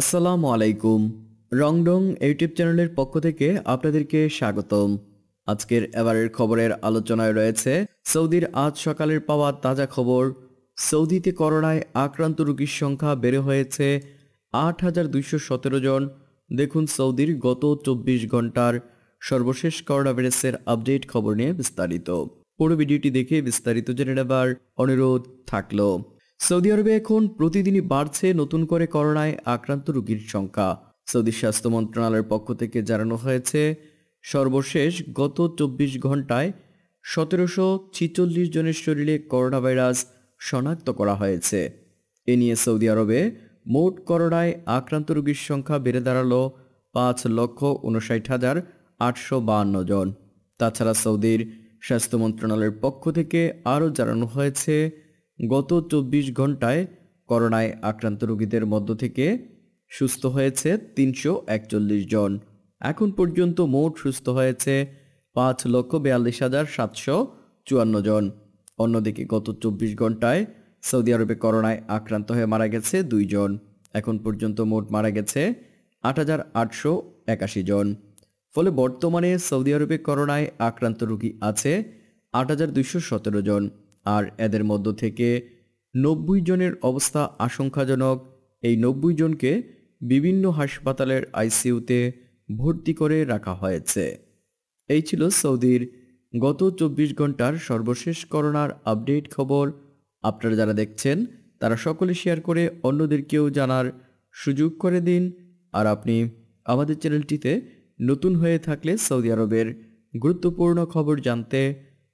আসসালামু আলাইকুম রংডং ইউটিউব চ্যানেলের পক্ষ থেকে আপনাদেরকে স্বাগতম আজকের এবারের খবরের আলোচনায় রয়েছে সৌদির আজ সকালের পাওয়া তাজা খবর সৌদিতে করোনায় আক্রান্ত রোগীর সংখ্যা বেড়ে হয়েছে আট হাজার দুইশো সতেরো জন দেখুন সৌদির গত চব্বিশ ঘন্টার সর্বশেষ করোনা ভাইরাসের আপডেট খবর নিয়ে বিস্তারিত পুরো ভিডিওটি দেখে বিস্তারিত জেনে নেবার অনুরোধ থাকলো সৌদি আরবে এখন প্রতিদিনই বাড়ছে নতুন করে করোনায় আক্রান্ত রোগীর সংখ্যা সৌদি স্বাস্থ্য মন্ত্রণালয়ের পক্ষ থেকে জানানো হয়েছে সর্বশেষ গত চব্বিশ ঘন্টায় সতেরোশো ছিচল্লিশ জনের শরীরে করোনা ভাইরাস শনাক্ত করা হয়েছে এ নিয়ে সৌদি আরবে মোট করোনায় আক্রান্ত রোগীর সংখ্যা বেড়ে দাঁড়ালো পাঁচ লক্ষ উনষাট হাজার আটশো বাহান্ন জন তাছাড়া সৌদির স্বাস্থ্য মন্ত্রণালয়ের পক্ষ থেকে আরও জানানো হয়েছে গত চব্বিশ ঘন্টায় করোনায় আক্রান্ত রোগীদের মধ্য থেকে সুস্থ হয়েছে তিনশো একচল্লিশ জন এখন পর্যন্ত মোট সুস্থ হয়েছে পাঁচ লক্ষ বিয়াল্লিশ হাজার সাতশো চুয়ান্ন জন অন্যদিকে গত চব্বিশ ঘন্টায় সৌদি আরবে করোনায় আক্রান্ত হয়ে মারা গেছে দুইজন এখন পর্যন্ত মোট মারা গেছে আট হাজার আটশো একাশি জন ফলে বর্তমানে সৌদি আরবে করোনায় আক্রান্ত রোগী আছে আট হাজার দুইশো সতেরো জন আর এদের মধ্য থেকে নব্বই জনের অবস্থা আশঙ্কাজনক এই নব্বই জনকে বিভিন্ন হাসপাতালের আইসিইউতে ভর্তি করে রাখা হয়েছে এই ছিল সৌদির গত চব্বিশ ঘন্টার সর্বশেষ করোনার আপডেট খবর আপনারা যারা দেখছেন তারা সকলে শেয়ার করে অন্যদেরকেও জানার সুযোগ করে দিন আর আপনি আমাদের চ্যানেলটিতে নতুন হয়ে থাকলে সৌদি আরবের গুরুত্বপূর্ণ খবর জানতে